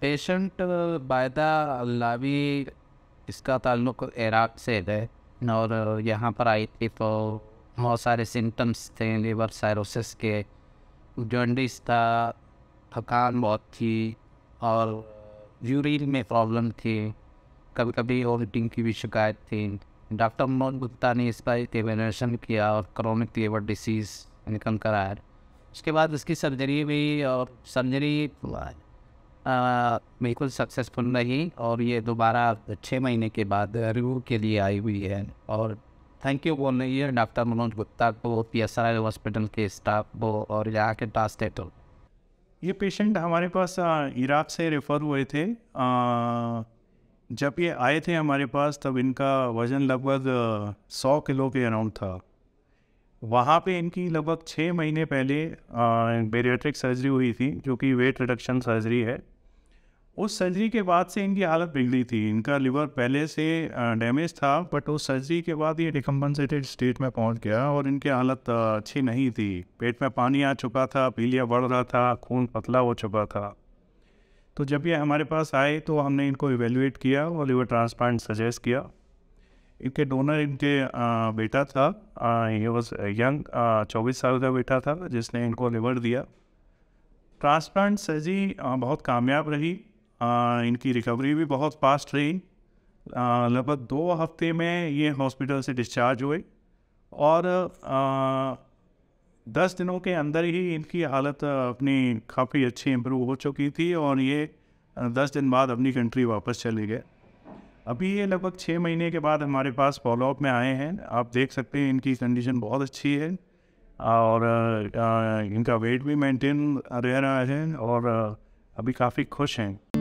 patient बायदा अल्लावी इसका ताल्लुक Iraq से है और यहाँ पर आई थी तो बहुत सारे सिम्टम्स थे लीवर साइरोसिस के जॉन्डिस था थकान बहुत थी और यूरिन में प्रॉब्लम थी कभी कभी वॉमिटिंग की भी शिकायत थी डॉक्टर मनोज गुप्ता ने पर एवेलेशन किया और क्रोनिक लीवर डिसीज़ निकल कराया उसके बाद उसकी सर्जरी भी और सर्जरी बिल्कुल सक्सेसफुल नहीं और ये दोबारा छः महीने के बाद रिव्यू के लिए आई हुई है और थैंक यू बोल रही है डॉक्टर मनोज गुप्ता को पी एस आर हॉस्पिटल के स्टाफ को और यहाँ के ट्रांसलेटर ये पेशेंट हमारे पास इराक से रेफ़र हुए थे आ, जब ये आए थे हमारे पास तब इनका वज़न लगभग सौ किलो के अराउंड था वहाँ पे इनकी लगभग छः महीने पहले बेरियाट्रिक सर्जरी हुई थी जो कि वेट रिडक्शन सर्जरी है उस सर्जरी के बाद से इनकी हालत बिगड़ी थी इनका लिवर पहले से डैमेज था बट उस सर्जरी के बाद ये डिकम्पनसेटेड स्टेट में पहुंच गया और इनकी हालत अच्छी नहीं थी पेट में पानी आ चुका था पीलिया बढ़ रहा था खून पतला हो चुका था तो जब ये हमारे पास आए तो हमने इनको इवेल्यूएट किया और लिवर ट्रांसप्लांट सजेस्ट किया इनके डोनर इनके बेटा था ये वॉज यंग चौबीस साल का बेटा था जिसने इनको लिवर दिया ट्रांसप्लांट सर्जरी बहुत कामयाब रही इनकी रिकवरी भी बहुत फास्ट रही लगभग दो हफ्ते में ये हॉस्पिटल से डिस्चार्ज हुए और आ, दस दिनों के अंदर ही इनकी हालत अपनी काफ़ी अच्छी इम्प्रूव हो चुकी थी और ये दस दिन बाद अपनी कंट्री वापस चले गए अभी ये लगभग छः महीने के बाद हमारे पास फॉलोअप में आए हैं आप देख सकते हैं इनकी कंडीशन बहुत अच्छी है और आ, इनका वेट भी मेंटेन रह रहा है और अभी काफ़ी खुश हैं